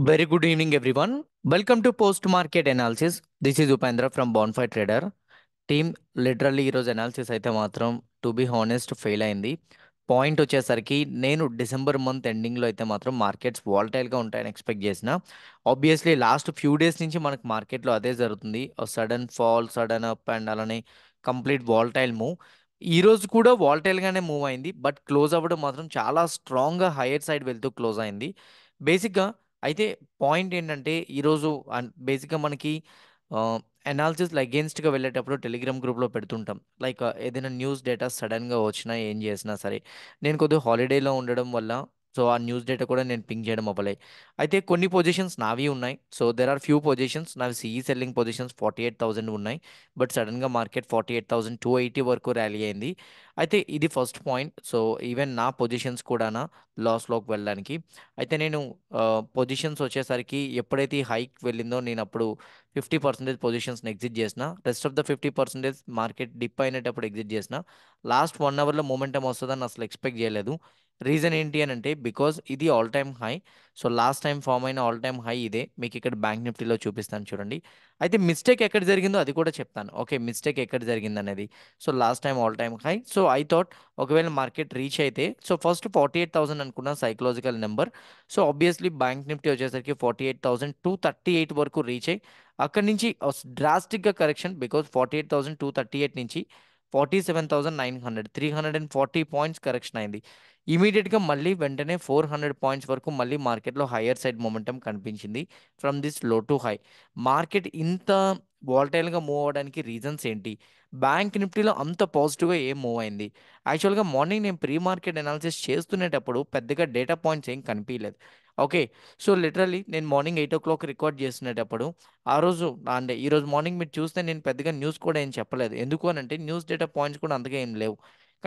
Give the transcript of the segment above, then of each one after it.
good evening everyone welcome to post market analysis this is Upendra from బాన్ఫై trader team literally ఈరోజు analysis అయితే మాత్రం to be honest fail అయింది point వచ్చేసరికి నేను డిసెంబర్ మంత్ ఎండింగ్లో అయితే మాత్రం మార్కెట్స్ వాలటైల్గా ఉంటాయని ఎక్స్పెక్ట్ చేసిన ఆబ్వియస్లీ లాస్ట్ ఫ్యూ డేస్ నుంచి మనకు మార్కెట్లో అదే జరుగుతుంది sudden fall sudden up and అలానే కంప్లీట్ వాలటైల్ మూవ్ ఈ రోజు కూడా వాల్టైల్గానే మూవ్ అయింది బట్ క్లోజ్ అవ్వడం మాత్రం చాలా స్ట్రాంగ్గా హైయర్ సైడ్ వెళ్తూ క్లోజ్ అయింది బేసిక్గా అయితే పాయింట్ ఏంటంటే ఈరోజు బేసిక్గా మనకి అనాలిసిస్లు అగేన్స్ట్గా వెళ్ళేటప్పుడు టెలిగ్రామ్ గ్రూప్లో పెడుతుంటాం లైక్ ఏదైనా న్యూస్ డేటా సడన్గా వచ్చినా ఏం చేసినా సరే నేను కొద్దిగా హాలిడేలో ఉండడం వల్ల సో ఆ న్యూస్ డేటా కూడా నేను పింక్ చేయడం అవ్వలే అయితే కొన్ని పొజిషన్స్ నావి ఉన్నాయి so there are few positions నావి CE selling positions forty eight thousand ఉన్నాయి బట్ సడన్గా market forty eight thousand two eighty వరకు ర్యాలీ అయింది అయితే ఇది ఫస్ట్ పాయింట్ సో ఈవెన్ నా పొజిషన్స్ కూడా లాస్లోకి వెళ్ళడానికి అయితే నేను పొజిషన్స్ వచ్చేసరికి ఎప్పుడైతే హైక్ వెళ్ళిందో నేను అప్పుడు ఫిఫ్టీ పర్సెంటేజ్ పొజిషన్స్ని ఎగ్జిట్ చేసిన rest of the fifty percentage market dip అయినప్పుడు ఎగ్జిట్ చేసిన లాస్ట్ వన్ అవర్లో మూమెంటం వస్తుందని అసలు ఎక్స్పెక్ట్ చేయలేదు రీజన్ ఏంటి అని అంటే బికాజ్ ఇది all time high so last time form అయిన ఆల్ టైమ్ హై ఇదే మీకు ఇక్కడ బ్యాంక్ నిఫ్టీలో చూపిస్తాను చూడండి అయితే మిస్టేక్ ఎక్కడ జరిగిందో అది కూడా చెప్తాను ఓకే మిస్టేక్ ఎక్కడ జరిగింది అనేది so last time all time high so I thought ఒకవేళ మార్కెట్ రీచ్ అయితే so first forty eight thousand అనుకున్న psychological number so obviously bank Nifty వచ్చేసరికి forty eight thousand two thirty eight వరకు రీచ్ అయ్యి అక్కడి నుంచి డ్రాస్టిక్గా correction because forty eight thousand two thirty eight నుంచి forty seven thousand nine hundred three hundred and forty points correction అయింది ఇమీడియట్గా మళ్ళీ వెంటనే ఫోర్ హండ్రెడ్ పాయింట్స్ వరకు మళ్ళీ మార్కెట్లో హయ్యర్ సైడ్ మొమెంటం కనిపించింది from this low to high market ఇంత వాలటైల్గా మూవ్ అవడానికి రీజన్స్ ఏంటి బ్యాంక్ నిఫ్టీలో అంత పాజిటివ్గా ఏం మూవ్ అయింది యాక్చువల్గా మార్నింగ్ నేను ప్రీ మార్కెట్ అనాలిసిస్ చేస్తునేటప్పుడు పెద్దగా డేటా పాయింట్స్ ఏం కనిపించలేదు ఓకే సో లిటరలీ నేను morning eight o'clock record చేసినప్పుడు ఆ రోజు అంటే ఈరోజు మార్నింగ్ మీరు చూస్తే నేను పెద్దగా న్యూస్ కూడా ఏం చెప్పలేదు ఎందుకు అని అంటే న్యూస్ డేటా పాయింట్స్ కూడా అంతగా ఏం లేవు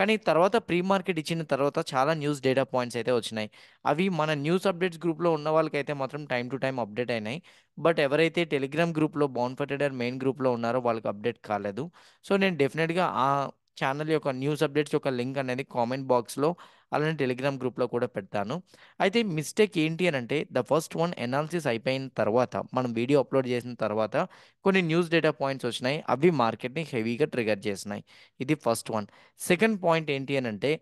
కానీ తర్వాత ప్రీ మార్కెట్ ఇచ్చిన తర్వాత చాలా న్యూస్ డేటా పాయింట్స్ అయితే వచ్చినాయి అవి మన న్యూస్ అప్డేట్స్ గ్రూప్లో ఉన్న వాళ్ళకైతే మాత్రం టైం టు టైం అప్డేట్ అయినాయి బట్ ఎవరైతే టెలిగ్రామ్ గ్రూప్లో బౌన్ మెయిన్ గ్రూప్లో ఉన్నారో వాళ్ళకి అప్డేట్ కాలేదు సో నేను డెఫినెట్గా ఆ ఛానల్ యొక్క న్యూస్ అప్డేట్స్ యొక్క లింక్ అనేది కామెంట్ బాక్స్లో అలానే టెలిగ్రామ్ గ్రూప్లో కూడా పెడతాను అయితే మిస్టేక్ ఏంటి అని అంటే ద ఫస్ట్ వన్ ఎనాలిసిస్ అయిపోయిన తర్వాత మనం వీడియో అప్లోడ్ చేసిన తర్వాత కొన్ని న్యూస్ డేటా పాయింట్స్ వచ్చినాయి అవి మార్కెట్ని హెవీగా ట్రిగర్ చేసినాయి ఇది ఫస్ట్ వన్ సెకండ్ పాయింట్ ఏంటి అని అంటే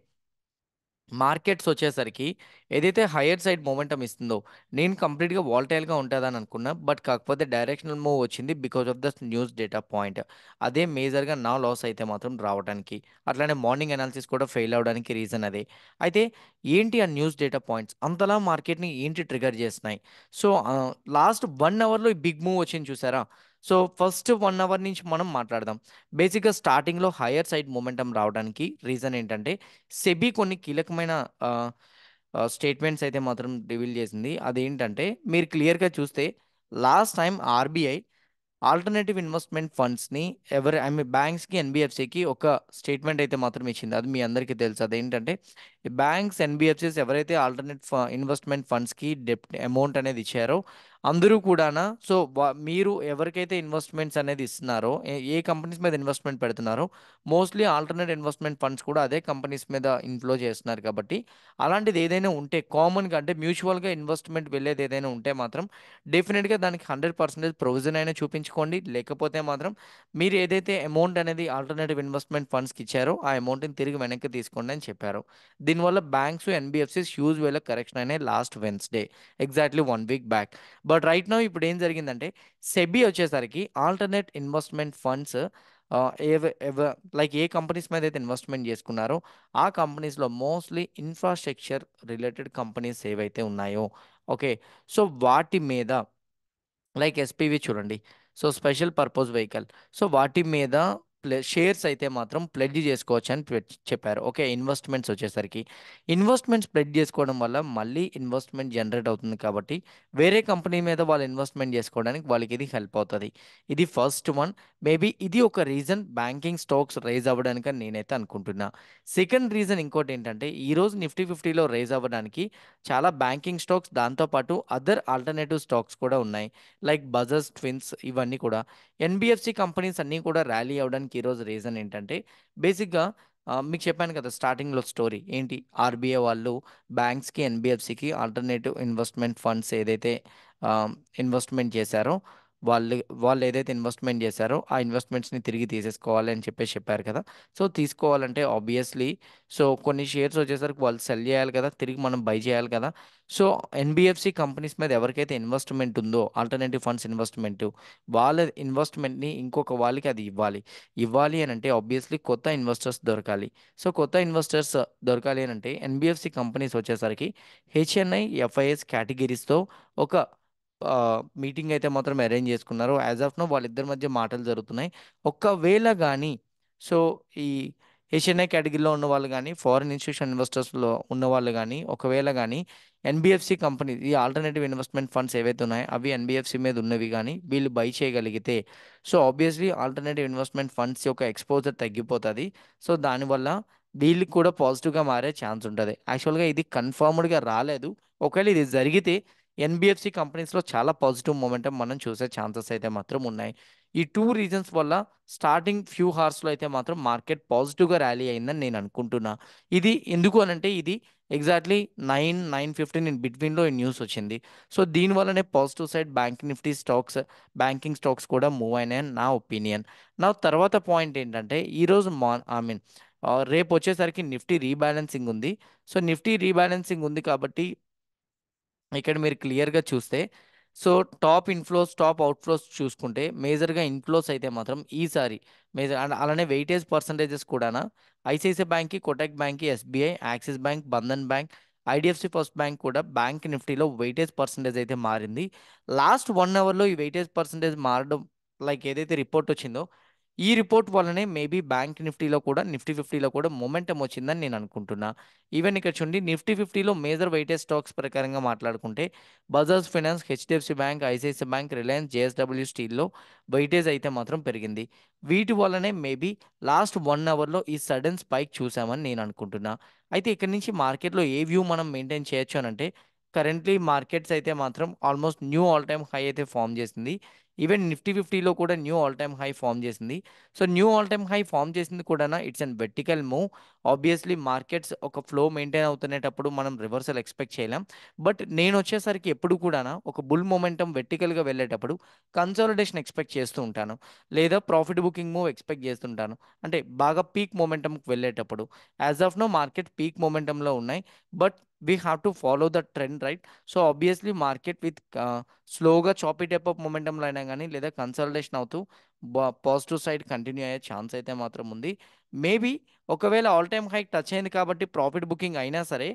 మార్కెట్స్ వచ్చేసరికి ఏదైతే హయ్యర్ సైడ్ మొమెంటం ఇస్తుందో నేను కంప్లీట్గా వాల్టైల్గా ఉంటుందని అనుకున్నా బట్ కాకపోతే డైరెక్షనల్ మూవ్ వచ్చింది because of the news data point అదే మేజర్గా నా లాస్ అయితే మాత్రం రావడానికి అట్లానే మార్నింగ్ అనాలిసిస్ కూడా ఫెయిల్ అవడానికి రీజన్ అదే అయితే ఏంటి ఆ న్యూస్ డేటా పాయింట్స్ అంతలా మార్కెట్ని ఏంటి ట్రిగర్ చేస్తున్నాయి సో లాస్ట్ వన్ అవర్లో ఈ బిగ్ మూవ్ వచ్చింది చూసారా సో ఫస్ట్ వన్ అవర్ నుంచి మనం మాట్లాడదాం బేసిక్గా స్టార్టింగ్లో హయ్యర్ సైడ్ మూమెంటం రావడానికి రీజన్ ఏంటంటే సెబీ కొన్ని కీలకమైన స్టేట్మెంట్స్ అయితే మాత్రం రివీల్ చేసింది అదేంటంటే మీరు క్లియర్గా చూస్తే last time RBI alternative investment ఫండ్స్ని ఎవరి ఐ మీన్ బ్యాంక్స్కి ఎన్బిఎఫ్సికి ఒక స్టేట్మెంట్ అయితే మాత్రం ఇచ్చింది అది మీ అందరికీ తెలుసు అదేంటంటే బ్యాంక్స్ ఎన్బిఎఫ్సిస్ ఎవరైతే ఆల్టర్నేట్ ఇన్వెస్ట్మెంట్ ఫండ్స్కి డెప్ అమౌంట్ అనేది ఇచ్చారో అందరూ కూడానా సో మీరు ఎవరికైతే ఇన్వెస్ట్మెంట్స్ అనేది ఇస్తున్నారో ఏ కంపెనీస్ మీద ఇన్వెస్ట్మెంట్ పెడుతున్నారో మోస్ట్లీ ఆల్టర్నేట్ ఇన్వెస్ట్మెంట్ ఫండ్స్ కూడా అదే కంపెనీస్ మీద ఇన్ఫ్లో చేస్తున్నారు కాబట్టి అలాంటిది ఏదైనా ఉంటే కామన్గా అంటే మ్యూచువల్గా ఇన్వెస్ట్మెంట్ వెళ్ళేది ఏదైనా ఉంటే మాత్రం డెఫినెట్గా దానికి హండ్రెడ్ పర్సెంటేజ్ ప్రొవిజన్ అయినా చూపించుకోండి లేకపోతే మాత్రం మీరు ఏదైతే అమౌంట్ అనేది ఆల్టర్నేటివ్ ఇన్వెస్ట్మెంట్ ఫండ్స్కి ఇచ్చారో ఆ అమౌంట్ని తిరిగి వెనక్కి తీసుకోండి అని చెప్పారు దీనివల్ల బ్యాంక్స్ ఎన్బిఎఫ్సిస్ హ్యూజ్ వేల కరెక్షన్ అయినాయి last Wednesday exactly one week back but but right now ఇప్పుడు ఏం జరిగిందంటే సెబీ వచ్చేసరికి ఆల్టర్నేట్ ఇన్వెస్ట్మెంట్ ఫండ్స్ లైక్ ఏ కంపెనీస్ మీద అయితే ఇన్వెస్ట్మెంట్ చేసుకున్నారో ఆ కంపెనీస్లో మోస్ట్లీ ఇన్ఫ్రాస్ట్రక్చర్ రిలేటెడ్ కంపెనీస్ ఏవైతే ఉన్నాయో ఓకే సో వాటి మీద లైక్ ఎస్పీవి చూడండి so special purpose vehicle so వాటి మీద షేర్స్ అయితే మాత్రం ప్లెడ్జ్ చేసుకోవచ్చు అని చెప్పారు ఓకే ఇన్వెస్ట్మెంట్స్ వచ్చేసరికి ఇన్వెస్ట్మెంట్స్ ప్లెడ్జ్ చేసుకోవడం వల్ల మళ్ళీ ఇన్వెస్ట్మెంట్ జనరేట్ అవుతుంది కాబట్టి వేరే కంపెనీ మీద వాళ్ళు ఇన్వెస్ట్మెంట్ చేసుకోవడానికి వాళ్ళకి ఇది హెల్ప్ అవుతుంది ఇది ఫస్ట్ వన్ మేబీ ఇది ఒక రీజన్ బ్యాంకింగ్ స్టాక్స్ రైజ్ అవ్వడానికి అని నేనైతే అనుకుంటున్నా సెకండ్ రీజన్ ఇంకోటి ఏంటంటే ఈరోజు నిఫ్టీ ఫిఫ్టీలో రైజ్ అవ్వడానికి చాలా బ్యాంకింగ్ స్టాక్స్ దాంతోపాటు అదర్ ఆల్టర్నేటివ్ స్టాక్స్ కూడా ఉన్నాయి లైక్ బజర్స్ ట్విన్స్ ఇవన్నీ కూడా ఎన్బిఎఫ్సి కంపెనీస్ అన్నీ కూడా ర్యాలీ అవ్వడానికి చెప్పడానికి ఈరోజు రీజన్ ఏంటంటే బేసిక్గా మీకు చెప్పాను కదా స్టార్టింగ్లో స్టోరీ ఏంటి ఆర్బీఐ వాళ్ళు బ్యాంక్స్కి ఎన్బిఎఫ్సికి ఆల్టర్నేటివ్ ఇన్వెస్ట్మెంట్ ఫండ్స్ ఏదైతే ఇన్వెస్ట్మెంట్ చేశారో వాళ్ళు వాళ్ళు ఏదైతే ఇన్వెస్ట్మెంట్ చేశారో ఆ ఇన్వెస్ట్మెంట్స్ని తిరిగి తీసేసుకోవాలి అని చెప్పేసి చెప్పారు కదా సో తీసుకోవాలంటే ఆబ్వియస్లీ సో కొన్ని షేర్స్ వచ్చేసరికి వాళ్ళు సెల్ చేయాలి కదా తిరిగి మనం బై చేయాలి కదా సో ఎన్బిఎఫ్సి కంపెనీస్ మీద ఎవరికైతే ఇన్వెస్ట్మెంట్ ఉందో ఆల్టర్నేటివ్ ఫండ్స్ ఇన్వెస్ట్మెంట్ వాళ్ళ ఇన్వెస్ట్మెంట్ని ఇంకొక వాళ్ళకి అది ఇవ్వాలి ఇవ్వాలి అని అంటే ఆబ్వియస్లీ కొత్త ఇన్వెస్టర్స్ దొరకాలి సో కొత్త ఇన్వెస్టర్స్ దొరకాలి అని అంటే ఎన్బిఎఫ్సి కంపెనీస్ వచ్చేసరికి హెచ్ఎన్ఐ ఎఫ్ఐఎస్ కేటగిరీస్తో ఒక మీటింగ్ అయితే మాత్రం అరేంజ్ చేసుకున్నారు యాజ్ ఆఫ్ నో వాళ్ళిద్దరి మధ్య మాటలు జరుగుతున్నాయి ఒకవేళ కానీ సో ఈ ఏషియన్ఐ కేటగిరీలో ఉన్న వాళ్ళు కానీ ఫారిన్ ఇన్స్టిట్యూషన్ ఇన్వెస్టర్స్లో ఉన్న వాళ్ళు కానీ ఒకవేళ కానీ ఎన్బిఎఫ్సి కంపెనీ ఈ ఆల్టర్నేటివ్ ఇన్వెస్ట్మెంట్ ఫండ్స్ ఏవైతే ఉన్నాయో అవి ఎన్బిఎఫ్సి మీద ఉన్నవి కానీ వీళ్ళు బై చేయగలిగితే so obviously alternative investment funds యొక్క ఎక్స్పోజర్ తగ్గిపోతుంది సో దానివల్ల వీళ్ళకి కూడా పాజిటివ్గా మారే ఛాన్స్ ఉంటుంది యాక్చువల్గా ఇది కన్ఫర్మ్డ్గా రాలేదు ఒకవేళ ఇది జరిగితే ఎన్బిఎఫ్సి కంపెనీస్లో చాలా పాజిటివ్ మూమెంటం మనం చూసే ఛాన్సెస్ అయితే మాత్రం ఉన్నాయి ఈ టూ రీజన్స్ వల్ల స్టార్టింగ్ ఫ్యూ హార్స్లో అయితే మాత్రం మార్కెట్ పాజిటివ్గా ర్యాలీ అయిందని నేను అనుకుంటున్నా ఇది ఎందుకు అనంటే ఇది exactly nine nine fifteen in బిట్వీన్లో ఈ న్యూస్ వచ్చింది సో దీనివల్లనే positive side bank Nifty stocks banking stocks కూడా మూవ్ అయినాయని నా ఒపీనియన్ నా తర్వాత పాయింట్ ఏంటంటే ఈరోజు మా ఐ మీన్ రేపు వచ్చేసరికి నిఫ్టీ రీబ్యాలెన్సింగ్ ఉంది సో నిఫ్టీ రీబ్యాలెన్సింగ్ ఉంది కాబట్టి ఇక్కడ మీరు క్లియర్గా చూస్తే so top inflows top outflows చూసుకుంటే మేజర్గా ఇన్ఫ్లోస్ అయితే మాత్రం ఈసారి మేజర్ అండ్ అలానే వెయిటేజ్ పర్సంటేజెస్ కూడా ఐసిఐసిఐ బ్యాంక్కి కోటక్ బ్యాంక్కి SBI Axis bank Bandhan bank IDFC first bank కూడా బ్యాంక్ నిఫ్టీలో వెయిటేజ్ పర్సంటేజ్ అయితే మారింది లాస్ట్ వన్ అవర్లో ఈ వెయిటేజ్ పర్సంటేజ్ మారడం లైక్ ఏదైతే రిపోర్ట్ వచ్చిందో ఈ రిపోర్ట్ వల్లనే మేబీ బ్యాంక్ నిఫ్టీలో కూడా నిఫ్టీ ఫిఫ్టీలో కూడా మొమెంటం వచ్చిందని నేను అనుకుంటున్నా ఈవెన్ ఇక్కడ చూడండి నిఫ్టీ ఫిఫ్టీలో మేజర్ వెయిటేజ్ స్టాక్స్ ప్రకారంగా మాట్లాడుకుంటే Bajaj finance HDFC bank ICICI bank Reliance JSW స్టీల్లో వెయిటేజ్ అయితే మాత్రం పెరిగింది వీటి వల్లనే మేబీ లాస్ట్ వన్ అవర్లో ఈ సడన్ స్పైక్ చూసామని నేను అనుకుంటున్నా అయితే ఇక్కడ నుంచి మార్కెట్లో ఏ వ్యూ మనం మెయింటైన్ చేయొచ్చు అని అంటే కరెంట్లీ మార్కెట్స్ అయితే మాత్రం almost new all time high అయితే ఫామ్ చేసింది ఈవెన్ నిఫ్టీ ఫిఫ్టీలో కూడా new all time high form చేసింది so new all time high form చేసింది కూడా it's and vertical move obviously markets ఒక ఫ్లో మెయింటైన్ అవుతున్నప్పుడు మనం రివర్సల్ ఎక్స్పెక్ట్ చేయలేం బట్ నేను వచ్చేసరికి ఎప్పుడు కూడా ఒక బుల్ మూమెంటం వెర్టికల్గా వెళ్ళేటప్పుడు కన్సాలిడేషన్ ఎక్స్పెక్ట్ చేస్తూ ఉంటాను లేదా ప్రాఫిట్ బుకింగ్ మూవ్ ఎక్స్పెక్ట్ చేస్తుంటాను అంటే బాగా పీక్ మొమెంటంకి వెళ్ళేటప్పుడు as of now market peak మొమెంటంలో ఉన్నాయి but we have to follow the trend right so obviously market with స్లోగా చాపీ టైప్ ఆఫ్ మొమెంటంలో అయినా కానీ లేదా కన్సల్టేషన్ అవుతూ పాజిటివ్ సైడ్ కంటిన్యూ అయ్యే ఛాన్స్ అయితే మాత్రం ఉంది మేబీ ఒకవేళ ఆల్ టైమ్ హైక్ టచ్ అయింది కాబట్టి ప్రాఫిట్ బుకింగ్ అయినా సరే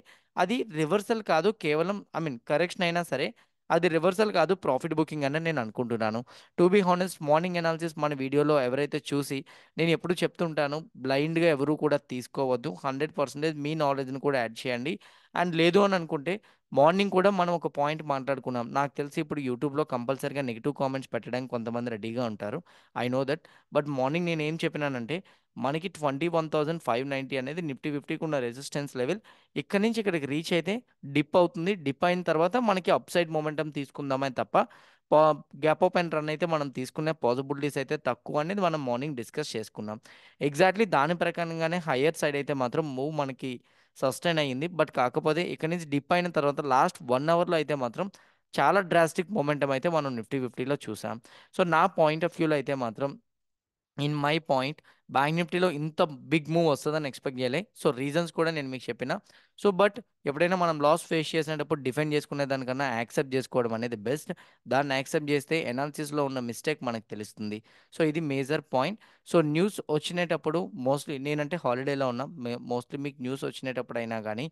అది రివర్సల్ కాదు కేవలం ఐ మీన్ కరెక్షన్ అయినా సరే అది రివర్సల్ కాదు ప్రాఫిట్ బుకింగ్ అని నేను అనుకుంటున్నాను to be honest morning analysis మన వీడియోలో ఎవరైతే చూసి నేను ఎప్పుడు చెప్తుంటాను బ్లైండ్గా ఎవరు కూడా తీసుకోవద్దు హండ్రెడ్ పర్సెంటేజ్ మీ నాలెడ్జ్ని కూడా యాడ్ చేయండి అండ్ లేదు అని అనుకుంటే మార్నింగ్ కూడా మనం ఒక పాయింట్ మాట్లాడుకున్నాం నాకు తెలిసి ఇప్పుడు యూట్యూబ్లో కంపల్సరిగా నెగిటివ్ కామెంట్స్ పెట్టడానికి కొంతమంది రెడీగా ఉంటారు I know that but morning నేను ఏం చెప్పినానంటే మనకి twenty one thousand five ninety అనేది నిఫ్టీ ఫిఫ్టీకి ఉన్న రెసిస్టెన్స్ లెవెల్ ఇక్కడ నుంచి ఇక్కడికి రీచ్ అయితే డిప్ అవుతుంది డిప్ అయిన తర్వాత మనకి అప్ సైడ్ మూమెంటం తీసుకుందామే తప్ప గ్యాప్ ఓపెన్ రన్ అయితే మనం తీసుకునే పాజిబిలిటీస్ అయితే తక్కువ అనేది మనం మార్నింగ్ డిస్కస్ చేసుకున్నాం ఎగ్జాక్ట్లీ దాని ప్రకారంగానే హయ్యర్ సైడ్ అయితే మాత్రం మూవ్ మనకి సస్టైన్ అయ్యింది బట్ కాకపోతే ఇక్కడ నుంచి డిప్ అయిన తర్వాత లాస్ట్ వన్ అవర్లో అయితే మాత్రం చాలా డ్రాస్టిక్ మొమెంటం అయితే మనం నిఫ్టీ ఫిఫ్టీలో చూసాం సో నా పాయింట్ ఆఫ్ వ్యూలో అయితే మాత్రం ఇన్ మై పాయింట్ బ్యాంక్ నిఫ్టీలో ఇంత బిగ్ మూవ్ వస్తుందని ఎక్స్పెక్ట్ చేయలే సో రీజన్స్ కూడా నేను మీకు చెప్పిన సో బట్ ఎప్పుడైనా మనం లాస్ ఫేస్ చేసినప్పుడు డిఫెండ్ చేసుకునే దానికన్నా యాక్సెప్ట్ చేసుకోవడం అనేది బెస్ట్ దాన్ని యాక్సెప్ట్ చేస్తే ఎనాలిసిస్లో ఉన్న మిస్టేక్ మనకు తెలుస్తుంది సో ఇది మేజర్ పాయింట్ సో న్యూస్ వచ్చినప్పుడు మోస్ట్లీ నేనంటే హాలిడేలో ఉన్నా మోస్ట్లీ మీకు న్యూస్ వచ్చినప్పుడు అయినా కానీ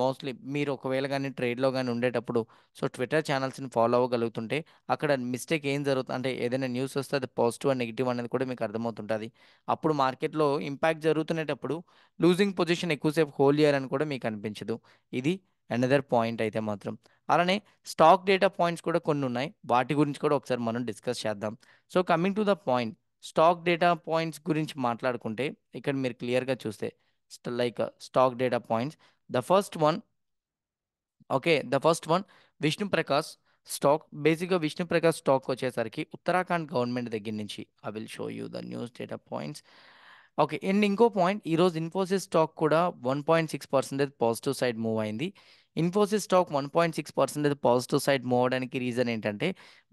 మోస్ట్లీ మీరు ఒకవేళ కానీ ట్రేడ్లో కానీ ఉండేటప్పుడు సో ట్విట్టర్ ఛానల్స్ని ఫాలో అవ్వగలుగుతుంటే అక్కడ మిస్టేక్ ఏం జరుగుతుంది అంటే ఏదైనా న్యూస్ వస్తే అది పాజిటివ్ అండ్ నెగిటివ్ అనేది కూడా మీకు అర్థమవుతుంటుంది అప్పుడు మార్కెట్లో ఇంపాక్ట్ జరుగుతున్నప్పుడు లూజింగ్ పొజిషన్ ఎక్కువసేపు హోల్డ్ చేయాలని కూడా మీకు అనిపించదు ఇది అనదర్ పాయింట్ అయితే మాత్రం అలానే స్టాక్ డేటా పాయింట్స్ కూడా కొన్ని ఉన్నాయి వాటి గురించి కూడా ఒకసారి మనం డిస్కస్ చేద్దాం so coming to the point stock data points గురించి మాట్లాడుకుంటే ఇక్కడ మీరు క్లియర్గా చూస్తే like stock data points the first one okay the first one Vishnu Prakash stock బేసిక్గా ప్రకాష్ స్టాక్ వచ్చేసరికి ఉత్తరాఖండ్ గవర్నమెంట్ దగ్గర నుంచి I will show you the news data points okay and ఇంకో పాయింట్ ఈరోజు ఇన్ఫోసిస్ స్టాక్ కూడా one point six percentage positive side move అయింది Infosys stock one point six percentage positive side move అవడానికి reason ఏంటంటే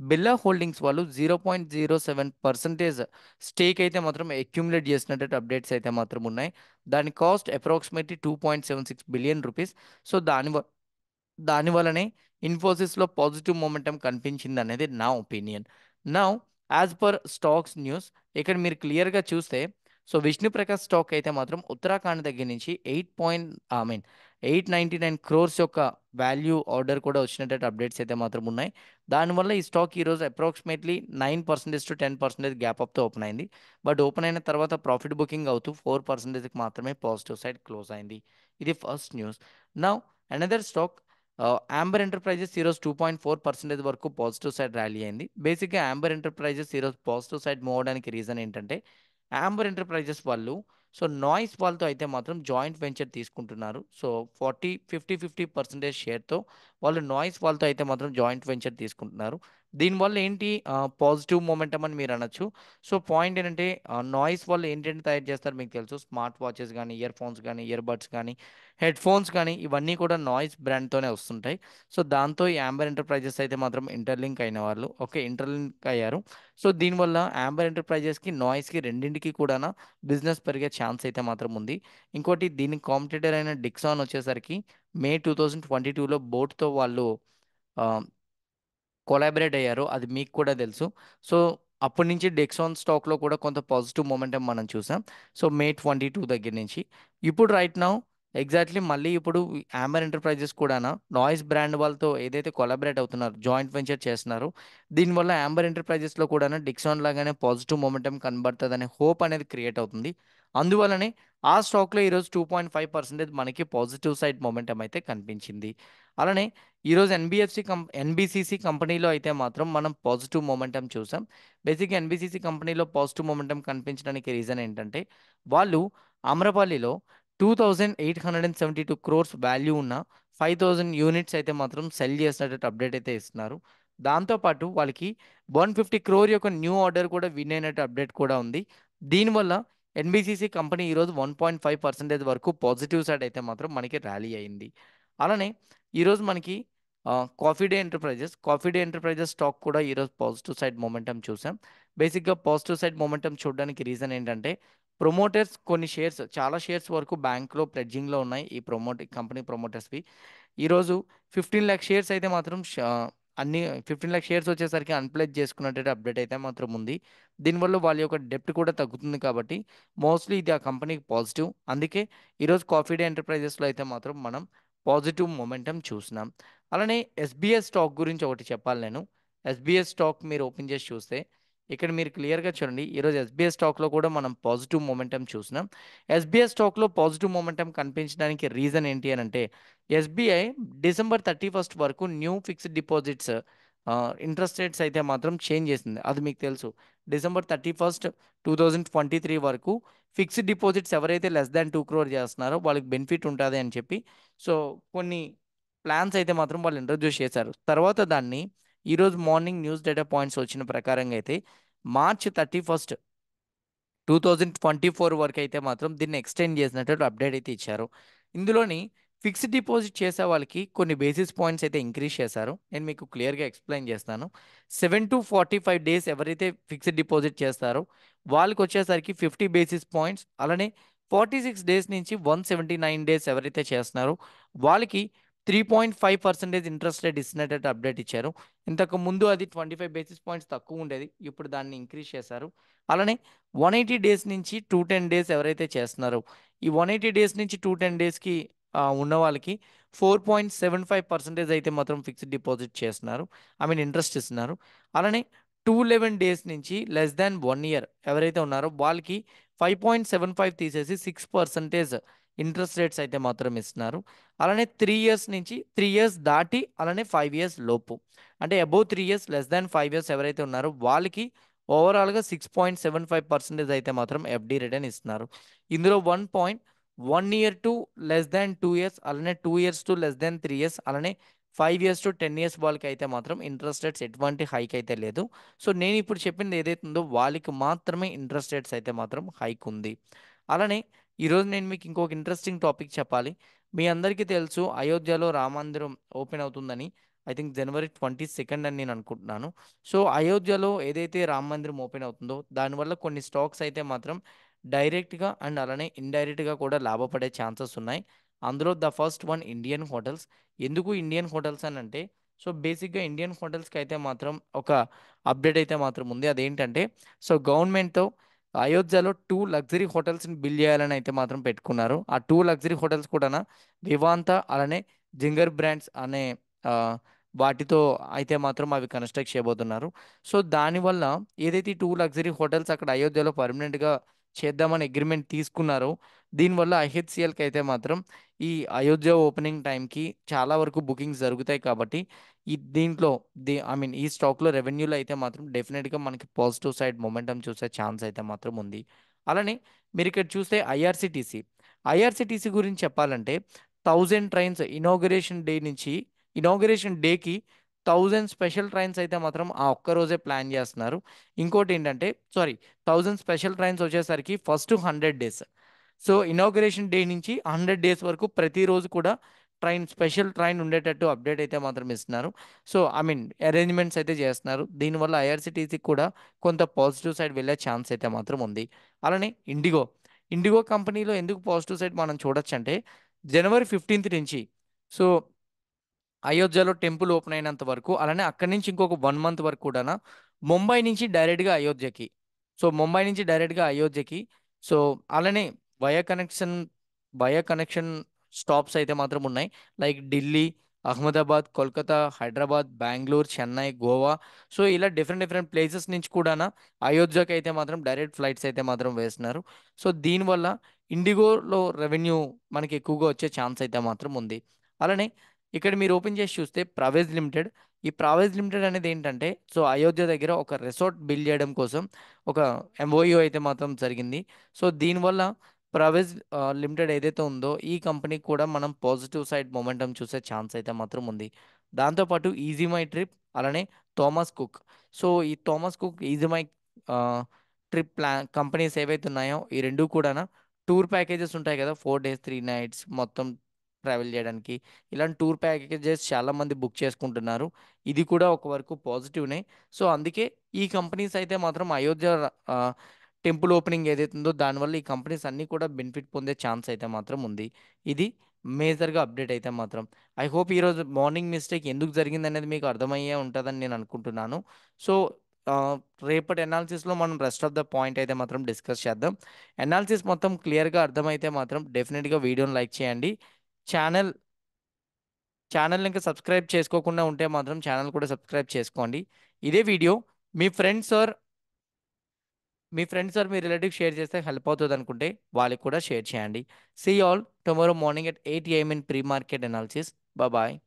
బిర్లా హోల్డింగ్స్ వాళ్ళు zero point zero seven percentage stake అయితే మాత్రం accumulate చేసినట్టు అప్డేట్స్ అయితే మాత్రం ఉన్నాయి దాని cost approximately two point seven six billion rupees so దాని దానివల్లనే ఇన్ఫోసిస్లో పాజిటివ్ మూమెంటం కనిపించింది అనేది నా ఒపీనియన్ నా యాజ్ పర్ స్టాక్స్ న్యూస్ ఇక్కడ మీరు క్లియర్గా చూస్తే సో ప్రకాష్ స్టాక్ అయితే మాత్రం ఉత్తరాఖండ్ దగ్గర నుంచి eight point I mean eight ninety nine crores యొక్క వాల్యూ ఆర్డర్ కూడా వచ్చినట్టు అప్డేట్స్ అయితే మాత్రం ఉన్నాయి దానివల్ల ఈ స్టాక్ ఈరోజు approximately nine percentage to ten percentage gap అప్తో ఓపెన్ అయింది బట్ ఓపెన్ అయిన తర్వాత ప్రాఫిట్ బుకింగ్ అవుతూ ఫోర్ పర్సెంటేజ్కి మాత్రమే పాజిటివ్ సైడ్ క్లోజ్ అయింది ఇది ఫస్ట్ న్యూస్ నా అనదర్ స్టాక్ ఆంబర్ ఎంటర్ప్రైజెస్ ఈరోజు టూ పాయింట్ ఫోర్ పర్సెంటేజ్ వరకు పాజిటివ్ సైడ్ ర్యాలీ అయింది బేసిక్గా యాంబర్ ఎంటర్ప్రైజెస్ ఈరోజు పాజిటివ్ సైడ్ మూవ్ అవడానికి రీజన్ ఏంటంటే యాంబర్ ఎంటర్ప్రైజెస్ వాళ్ళు సో నాయిస్ వాళ్ళతో అయితే మాత్రం జాయింట్ వెంచర్ తీసుకుంటున్నారు so forty fifty fifty percentage షేర్తో వాళ్ళు నాయిస్ వాళ్ళతో అయితే మాత్రం జాయింట్ వెంచర్ తీసుకుంటున్నారు దీనివల్ల ఏంటి పాజిటివ్ మొమెంటమ్ అని మీరు అనొచ్చు సో పాయింట్ ఏంటంటే నాయిస్ వల్ల ఏంటంటే తయారు చేస్తారు మీకు తెలుసు స్మార్ట్ వాచెస్ కానీ ఇయర్ ఫోన్స్ కానీ ఇయర్బడ్స్ కానీ హెడ్ ఫోన్స్ కానీ ఇవన్నీ కూడా నాయిస్ బ్రాండ్తోనే వస్తుంటాయి సో దాంతో యాంబర్ ఎంటర్ప్రైజెస్ అయితే మాత్రం ఇంటర్లింక్ అయిన వాళ్ళు ఓకే ఇంటర్లింక్ అయ్యారు సో దీనివల్ల యాంబర్ ఎంటర్ప్రైజెస్కి నాయిస్కి రెండింటికి కూడా బిజినెస్ పెరిగే ఛాన్స్ అయితే మాత్రం ఉంది ఇంకోటి దీనికి కాంపిటేటర్ అయిన డిక్సాన్ వచ్చేసరికి మే టూ థౌజండ్ ట్వంటీ టూలో బోట్తో వాళ్ళు కొలాబరేట్ అయ్యారు అది మీకు కూడా తెలుసు సో అప్పటి నుంచి డెక్సాన్ స్టాక్లో కూడా కొంత పాజిటివ్ మొమెంటం మనం చూసాం సో మే ట్వంటీ టూ దగ్గర నుంచి ఇప్పుడు రైట్ నౌ ఎగ్జాక్ట్లీ మళ్ళీ ఇప్పుడు యాంబర్ ఎంటర్ప్రైజెస్ కూడా నాయిస్ బ్రాండ్ వాళ్ళతో ఏదైతే కొలాబరేట్ అవుతున్నారు జాయింట్ వెంచర్ చేస్తున్నారు దీనివల్ల యాంబర్ ఎంటర్ప్రైజెస్లో కూడా డిక్సాన్ లాగానే పాజిటివ్ మొమెంటం కనబడుతుందనే హోప్ అనేది క్రియేట్ అవుతుంది అందువలనే ఆ స్టాక్లో ఈరోజు టూ పాయింట్ ఫైవ్ పర్సెంటేజ్ మనకి పాజిటివ్ సైడ్ మొమెంటం అయితే కనిపించింది అలానే ఈరోజు ఎన్బిఎఫ్సి కం ఎన్బిసిసి కంపెనీలో అయితే మాత్రం మనం పాజిటివ్ మూమెంటం చూసాం బేసిక్గా ఎన్బిసిసి కంపెనీలో పాజిటివ్ మూమెంటం కనిపించడానికి రీజన్ ఏంటంటే వాళ్ళు అమరపల్లిలో two thousand eight hundred and seventy two crores value ఉన్న ఫైవ్ థౌజండ్ యూనిట్స్ అయితే మాత్రం సెల్ చేసినట్టు అప్డేట్ అయితే ఇస్తున్నారు దాంతోపాటు వాళ్ళకి వన్ ఫిఫ్టీ క్రోర్ యొక్క న్యూ ఆర్డర్ కూడా విన్ అయినట్టు అప్డేట్ కూడా ఉంది దీనివల్ల ఎన్బిసిసి కంపెనీ ఈరోజు వన్ పాయింట్ ఫైవ్ పర్సెంటేజ్ వరకు పాజిటివ్ సైడ్ అయితే మాత్రం మనకి ర్యాలీ అయింది అలానే ఈరోజు మనకి coffee day enterprises coffee day enterprises stock కూడా ఈరోజు పాజిటివ్ సైడ్ మొమెంటం చూసాం బేసిక్గా పాజిటివ్ సైడ్ మొమెంటం చూడడానికి రీజన్ ఏంటంటే ప్రొమోటర్స్ కొన్ని షేర్స్ చాలా షేర్స్ వరకు బ్యాంక్లో ప్లెడ్జింగ్లో ఉన్నాయి ఈ ప్రొమోట్ కంపెనీ ప్రొమోటర్స్వి ఈరోజు ఫిఫ్టీన్ ల్యాక్ షేర్స్ అయితే మాత్రం అన్ని ఫిఫ్టీన్ ల్యాక్ షేర్స్ వచ్చేసరికి అన్ప్లేజ్ చేసుకున్నట్టు అప్డేట్ అయితే మాత్రం ఉంది దీనివల్ల వాళ్ళ యొక్క డెప్ట్ కూడా తగ్గుతుంది కాబట్టి మోస్ట్లీ ఇది ఆ కంపెనీకి పాజిటివ్ అందుకే ఈరోజు కాఫీ డే ఎంటర్ప్రైజెస్లో అయితే మాత్రం మనం పాజిటివ్ మొమెంటం చూసినాం అలానే ఎస్బీఎస్ స్టాక్ గురించి ఒకటి చెప్పాలి నేను ఎస్బీఎస్ స్టాక్ మీరు ఓపెన్ చేసి చూస్తే ఇక్కడ మీరు క్లియర్గా చూడండి ఈరోజు ఎస్బీఐ స్టాక్లో కూడా మనం పాజిటివ్ మూమెంటం చూసినాం ఎస్బీఐ స్టాక్లో పాజిటివ్ మూమెంటం కనిపించడానికి రీజన్ ఏంటి అని అంటే ఎస్బీఐ డిసెంబర్ థర్టీ ఫస్ట్ వరకు new fixed deposits interest rates అయితే మాత్రం చేంజ్ చేసింది అది మీకు తెలుసు December thirty first two twenty three వరకు ఫిక్స్డ్ డిపాజిట్స్ ఎవరైతే లెస్ దాన్ టూ క్రోర్ చేస్తున్నారో వాళ్ళకి బెనిఫిట్ ఉంటుంది అని చెప్పి సో కొన్ని ప్లాన్స్ అయితే మాత్రం వాళ్ళు ఇంట్రడ్యూస్ చేశారు తర్వాత దాన్ని ఈరోజు మార్నింగ్ న్యూస్ డేటా పాయింట్స్ వచ్చిన ప్రకారంగా అయితే March thirty first two thousand twenty four వరకు అయితే మాత్రం దీన్ని ఎక్స్టెండ్ చేసినట్టు అప్డేట్ అయితే ఇచ్చారు ఇందులోని ఫిక్స్డ్ డిపాజిట్ చేసే వాళ్ళకి కొన్ని బేసిస్ పాయింట్స్ అయితే ఇంక్రీజ్ చేశారు నేను మీకు క్లియర్గా ఎక్స్ప్లెయిన్ చేస్తాను seven to forty five days ఎవరైతే ఫిక్స్డ్ డిపాజిట్ చేస్తారో వాళ్ళకి వచ్చేసరికి ఫిఫ్టీ బేసిస్ పాయింట్స్ అలానే ఫార్టీ సిక్స్ డేస్ నుంచి వన్ సెవెంటీ నైన్ డేస్ ఎవరైతే చేస్తున్నారో వాళ్ళకి three point five percentage interest rate ఇస్తున్నట్టు అప్డేట్ ఇచ్చారు ఇంతకు ముందు అది ట్వంటీ ఫైవ్ బేసిస్ పాయింట్స్ తక్కువ ఉండేది ఇప్పుడు దాన్ని ఇంక్రీజ్ చేశారు అలానే వన్ ఎయిటీ డేస్ నుంచి టూ టెన్ డేస్ ఎవరైతే చేస్తున్నారో ఈ వన్ ఎయిటీ డేస్ నుంచి టూ టెన్ డేస్కి ఉన్న వాళ్ళకి four point seven five percentage అయితే మాత్రం ఫిక్స్డ్ డిపాజిట్ చేస్తున్నారు ఐ మీన్ ఇంట్రెస్ట్ ఇస్తున్నారు అలానే టూ లెవెన్ డేస్ నుంచి లెస్ దాన్ వన్ ఇయర్ ఎవరైతే ఉన్నారో వాళ్ళకి ఫైవ్ పాయింట్ సెవెన్ ఫైవ్ తీసేసి సిక్స్ పర్సెంటేజ్ ఇంట్రెస్ట్ రేట్స్ అయితే మాత్రం ఇస్తున్నారు అలానే త్రీ ఇయర్స్ నుంచి త్రీ ఇయర్స్ దాటి అలానే ఫైవ్ ఇయర్స్ లోపు అంటే above three years less than five years ఎవరైతే ఉన్నారో వాళ్ళకి ఓవరాల్గా six point seven five percentage అయితే మాత్రం ఎఫ్డి రిటర్న్ ఇస్తున్నారు ఇందులో one point one year to less than two years అలానే two years to less than three years అలానే five years to ten years వాళ్ళకి అయితే మాత్రం ఇంట్రెస్ట్ రేట్స్ ఎటువంటి హైక్ అయితే లేదు సో నేను ఇప్పుడు చెప్పింది ఏదైతే ఉందో వాళ్ళకి మాత్రమే ఇంట్రెస్ట్ రేట్స్ అయితే మాత్రం హైక్ ఉంది అలానే ఈరోజు నేను మీకు ఇంకొక ఇంట్రెస్టింగ్ టాపిక్ చెప్పాలి మీ అందరికీ తెలుసు అయోధ్యలో రామందిరం ఓపెన్ అవుతుందని ఐ థింక్ జనవరి ట్వంటీ సెకండ్ అని నేను అనుకుంటున్నాను సో అయోధ్యలో ఏదైతే రామ మందిరం ఓపెన్ అవుతుందో దానివల్ల కొన్ని స్టాక్స్ అయితే మాత్రం డైరెక్ట్గా అండ్ అలానే ఇండైరెక్ట్గా కూడా లాభపడే ఛాన్సెస్ ఉన్నాయి అందులో the first one Indian hotels ఎందుకు ఇండియన్ హోటల్స్ అని అంటే సో బేసిక్గా ఇండియన్ హోటల్స్కి అయితే మాత్రం ఒక అప్డేట్ అయితే మాత్రం ఉంది అదేంటంటే సో గవర్నమెంట్తో అయోధ్యలో టూ లగ్జరీ హోటల్స్ని బిల్డ్ చేయాలని అయితే మాత్రం పెట్టుకున్నారు ఆ టూ లగ్జరీ హోటల్స్ కూడా వివాంత అలానే జింగర్ బ్రాండ్స్ అనే వాటితో అయితే మాత్రం అవి కన్స్ట్రక్ట్ చేయబోతున్నారు సో దానివల్ల ఏదైతే టూ లగ్జరీ హోటల్స్ అక్కడ అయోధ్యలో పర్మనెంట్గా చేద్దామని అగ్రిమెంట్ తీసుకున్నారు దీనివల్ల ఐహెచ్సిఎల్కి అయితే మాత్రం ఈ అయోధ్య ఓపెనింగ్ టైంకి చాలా వరకు బుకింగ్స్ జరుగుతాయి కాబట్టి ఈ దీంట్లో దీ ఐ మీన్ ఈ స్టాక్లో రెవెన్యూలో అయితే మాత్రం డెఫినెట్గా మనకి పాజిటివ్ సైడ్ మొమెంటం చూసే ఛాన్స్ అయితే మాత్రం ఉంది అలానే మీరు ఇక్కడ చూస్తే ఐఆర్సిటీసీ ఐఆర్సిటీసీ గురించి చెప్పాలంటే థౌజండ్ ట్రైన్స్ ఇనాగరేషన్ డే నుంచి ఇనాగరేషన్ డేకి థౌజండ్ స్పెషల్ ట్రైన్స్ అయితే మాత్రం ఆ ఒక్క రోజే ప్లాన్ చేస్తున్నారు ఇంకోటి ఏంటంటే సారీ థౌజండ్ స్పెషల్ ట్రైన్స్ వచ్చేసరికి first hundred days so inauguration day నుంచి హండ్రెడ్ డేస్ వరకు ప్రతిరోజు కూడా ట్రైన్ స్పెషల్ ట్రైన్ ఉండేటట్టు అప్డేట్ అయితే మాత్రం ఇస్తున్నారు సో ఐ మీన్ అరేంజ్మెంట్స్ అయితే చేస్తున్నారు దీనివల్ల ఐఆర్సిటీసీకి కూడా కొంత పాజిటివ్ సైడ్ వెళ్ళే ఛాన్స్ అయితే మాత్రం ఉంది అలానే ఇండిగో ఇండిగో కంపెనీలో ఎందుకు పాజిటివ్ సైడ్ మనం చూడొచ్చు అంటే జనవరి ఫిఫ్టీన్త్ నుంచి సో అయోధ్యలో టెంపుల్ ఓపెన్ అయినంత వరకు అలానే అక్కడి నుంచి ఇంకొక వన్ మంత్ వరకు కూడా ముంబై నుంచి డైరెక్ట్గా అయోధ్యకి సో ముంబై నుంచి డైరెక్ట్గా అయోధ్యకి సో అలానే via connection via connection stops అయితే మాత్రం ఉన్నాయి లైక్ ఢిల్లీ అహ్మదాబాద్ కోల్కతా హైదరాబాద్ బెంగళూరు చెన్నై గోవా సో ఇలా డిఫరెంట్ డిఫరెంట్ ప్లేసెస్ నుంచి కూడా అయోధ్యకి అయితే మాత్రం డైరెక్ట్ ఫ్లైట్స్ అయితే మాత్రం వేస్తున్నారు సో దీనివల్ల ఇండిగోలో రెవెన్యూ మనకి ఎక్కువగా వచ్చే ఛాన్స్ అయితే మాత్రం ఉంది అలానే ఇక్కడ మీరు ఓపెన్ చేసి చూస్తే ప్రవేజ్ లిమిటెడ్ ఈ ప్రావేజ్ లిమిటెడ్ అనేది ఏంటంటే సో అయోధ్య దగ్గర ఒక రిసార్ట్ బిల్డ్ చేయడం కోసం ఒక ఎంఓయూ అయితే మాత్రం జరిగింది సో దీనివల్ల ప్రవేజ్ లిమిటెడ్ ఏదైతే ఉందో ఈ కంపెనీకి కూడా మనం పాజిటివ్ సైడ్ మొమెంటం చూసే ఛాన్స్ అయితే మాత్రం ఉంది దాంతోపాటు ఈజీ మై ట్రిప్ అలానే థామస్ కుక్ సో ఈ Thomas Cook EaseMyTrip plan companies ఏవైతే ఉన్నాయో ఈ రెండు కూడా టూర్ ప్యాకేజెస్ ఉంటాయి కదా ఫోర్ డేస్ త్రీ నైట్స్ మొత్తం ట్రావెల్ చేయడానికి ఇలాంటి టూర్ ప్యాకేజెస్ చాలామంది బుక్ చేసుకుంటున్నారు ఇది కూడా ఒక వరకు పాజిటివ్నే సో అందుకే ఈ కంపెనీస్ అయితే మాత్రం అయోధ్య టెంపుల్ ఓపెనింగ్ ఏదైతే ఉందో దానివల్ల ఈ కంపెనీస్ అన్నీ కూడా బెనిఫిట్ పొందే ఛాన్స్ అయితే మాత్రం ఉంది ఇది మేజర్గా అప్డేట్ అయితే మాత్రం ఐ హోప్ ఈరోజు మార్నింగ్ మిస్టేక్ ఎందుకు జరిగింది అనేది మీకు అర్థమయ్యే ఉంటుందని నేను అనుకుంటున్నాను సో రేపటి ఎనాలిసిస్లో మనం రెస్ట్ ఆఫ్ ద పాయింట్ అయితే మాత్రం డిస్కస్ చేద్దాం ఎనాలిసిస్ మొత్తం క్లియర్గా అర్థమైతే మాత్రం డెఫినెట్గా వీడియోని లైక్ చేయండి ఛానల్ ఛానల్ ఇంకా సబ్స్క్రైబ్ చేసుకోకుండా ఉంటే మాత్రం ఛానల్ కూడా సబ్స్క్రైబ్ చేసుకోండి ఇదే వీడియో మీ ఫ్రెండ్స్ ఆర్ మీ ఫ్రెండ్స్ ఆర్ మీ రిలేటివ్ షేర్ చేస్తే హెల్ప్ అవుతుంది అనుకుంటే వాళ్ళకి కూడా షేర్ చేయండి see all tomorrow morning at eight AM in pre market analysis bye